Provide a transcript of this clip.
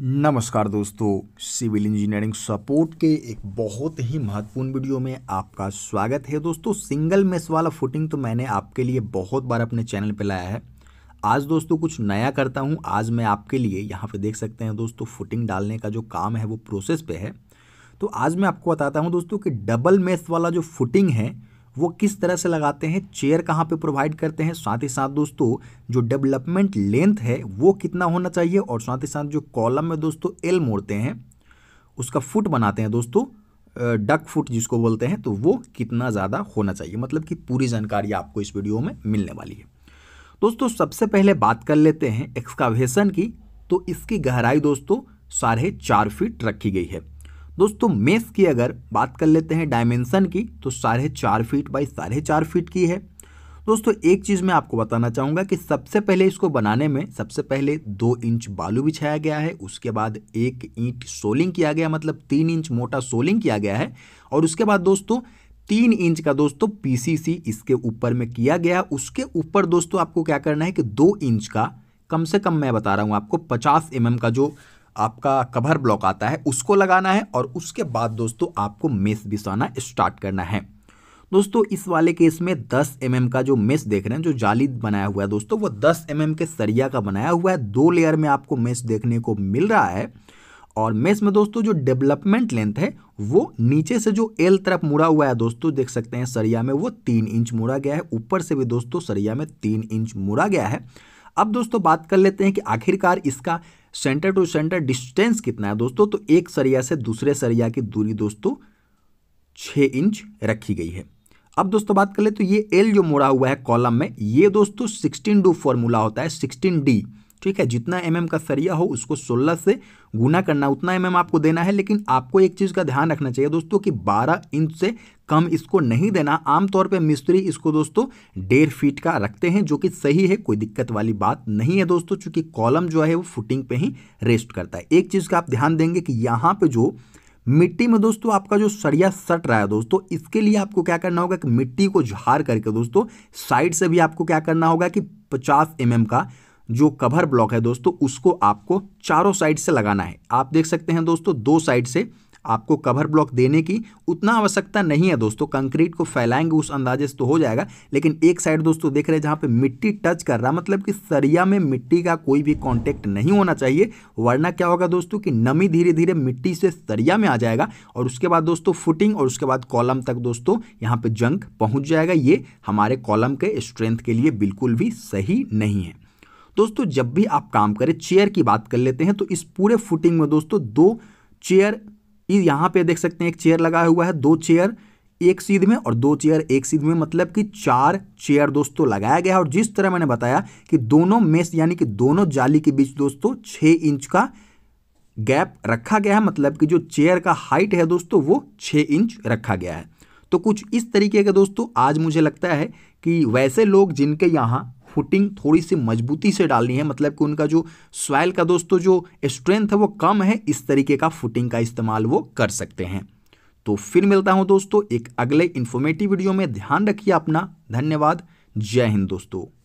नमस्कार दोस्तों civil engineering support के एक बहुत ही महत्वपूर्ण वीडियो में आपका स्वागत है दोस्तों सिंगल मेस वाला फुटिंग तो मैंने आपके लिए बहुत बार अपने चैनल पर लाया है आज दोस्तों कुछ नया करता हूं आज मैं आपके लिए यहां पे देख सकते हैं दोस्तों फुटिंग डालने का जो काम है वो प्रोसेस पे है तो आज मैं आपको बताता हूँ दोस्तों कि डबल मेस वाला जो फुटिंग है वो किस तरह से लगाते हैं चेयर कहाँ पे प्रोवाइड करते हैं साथ ही साथ दोस्तों जो डेवलपमेंट लेंथ है वो कितना होना चाहिए और साथ ही साथ जो कॉलम में दोस्तों एल मोड़ते हैं उसका फुट बनाते हैं दोस्तों डक फुट जिसको बोलते हैं तो वो कितना ज़्यादा होना चाहिए मतलब कि पूरी जानकारी आपको इस वीडियो में मिलने वाली है दोस्तों सबसे पहले बात कर लेते हैं एक्सकावेशन की तो इसकी गहराई दोस्तों साढ़े चार फीट रखी गई है दोस्तों मेस की अगर बात कर लेते हैं डायमेंसन की तो साढ़े चार फीट बाई साढ़े चार फीट की है दोस्तों एक चीज़ मैं आपको बताना चाहूँगा कि सबसे पहले इसको बनाने में सबसे पहले दो इंच बालू बिछाया गया है उसके बाद एक इंच सोलिंग किया गया मतलब तीन इंच मोटा सोलिंग किया गया है और उसके बाद दोस्तों तीन इंच का दोस्तों पीसीसी इसके ऊपर में किया गया उसके ऊपर दोस्तों आपको क्या करना है कि दो इंच का कम से कम मैं बता रहा हूँ आपको पचास एम का जो आपका कवर ब्लॉक आता है उसको लगाना है और उसके बाद दोस्तों आपको मेस बिछाना स्टार्ट करना है दोस्तों इस वाले केस में 10 एम mm का जो मेस देख रहे हैं जो जाली बनाया हुआ है दोस्तों वो 10 एम mm के सरिया का बनाया हुआ है दो लेयर में आपको मेस देखने को मिल रहा है और मेस में दोस्तों जो डेवलपमेंट लेंथ है वो नीचे से जो एल तरफ मुड़ा हुआ है दोस्तों देख सकते हैं सरिया में वो तीन इंच मुड़ा गया है ऊपर से भी दोस्तों सरिया में तीन इंच मुड़ा गया है अब दोस्तों बात कर लेते हैं कि आखिरकार इसका सेंटर टू सेंटर डिस्टेंस कितना है दोस्तों तो एक सरिया से दूसरे सरिया की दूरी दोस्तों छः इंच रखी गई है अब दोस्तों बात कर ले तो ये एल जो मोड़ा हुआ है कॉलम में ये दोस्तों सिक्सटीन डू फॉर्मूला होता है सिक्सटीन डी ठीक है जितना एम का सरिया हो उसको सोलह से गुना करना उतना एम आपको देना है लेकिन आपको एक चीज़ का ध्यान रखना चाहिए दोस्तों कि बारह इंच से कम इसको नहीं देना आमतौर पे मिस्त्री इसको दोस्तों डेढ़ फीट का रखते हैं जो कि सही है कोई दिक्कत वाली बात नहीं है दोस्तों चूंकि कॉलम जो है वो फुटिंग पे ही रेस्ट करता है एक चीज़ का आप ध्यान देंगे कि यहाँ पे जो मिट्टी में दोस्तों आपका जो सरिया सट रहा है दोस्तों इसके लिए आपको क्या करना होगा कि मिट्टी को झार करके दोस्तों साइड से भी आपको क्या करना होगा कि पचास एम mm का जो कवर ब्लॉक है दोस्तों उसको आपको चारों साइड से लगाना है आप देख सकते हैं दोस्तों दो साइड से आपको कवर ब्लॉक देने की उतना आवश्यकता नहीं है दोस्तों कंक्रीट को फैलाएंगे उस अंदाजे से तो हो जाएगा लेकिन एक साइड दोस्तों देख रहे हैं जहाँ पे मिट्टी टच कर रहा मतलब कि सरिया में मिट्टी का कोई भी कांटेक्ट नहीं होना चाहिए वरना क्या होगा दोस्तों कि नमी धीरे धीरे मिट्टी से सरिया में आ जाएगा और उसके बाद दोस्तों फुटिंग और उसके बाद कॉलम तक दोस्तों यहाँ पर जंक पहुँच जाएगा ये हमारे कॉलम के स्ट्रेंथ के लिए बिल्कुल भी सही नहीं है दोस्तों जब भी आप काम करें चेयर की बात कर लेते हैं तो इस पूरे फुटिंग में दोस्तों दो चेयर यहाँ पे देख सकते हैं एक चेयर लगा हुआ है दो चेयर एक सीध में और दो चेयर एक सीध में मतलब कि चार चेयर दोस्तों लगाया गया है और जिस तरह मैंने बताया कि दोनों मेस यानी कि दोनों जाली के बीच दोस्तों छः इंच का गैप रखा गया है मतलब कि जो चेयर का हाइट है दोस्तों वो छः इंच रखा गया है तो कुछ इस तरीके के दोस्तों आज मुझे लगता है कि वैसे लोग जिनके यहाँ फुटिंग थोड़ी सी मजबूती से डालनी है मतलब कि उनका जो सॉयल का दोस्तों जो स्ट्रेंथ है वो कम है इस तरीके का फुटिंग का इस्तेमाल वो कर सकते हैं तो फिर मिलता हूँ दोस्तों एक अगले इन्फॉर्मेटिव वीडियो में ध्यान रखिए अपना धन्यवाद जय हिंद दोस्तों